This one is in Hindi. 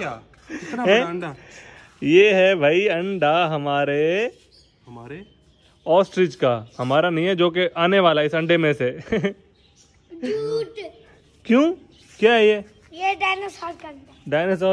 क्या इतना अंडा ये है भाई अंडा हमारे हमारे ऑस्ट्रिच का हमारा नहीं है जो कि आने वाला है इस अंडे में से क्यों क्या है ये ये डायनासोर का डायनासोर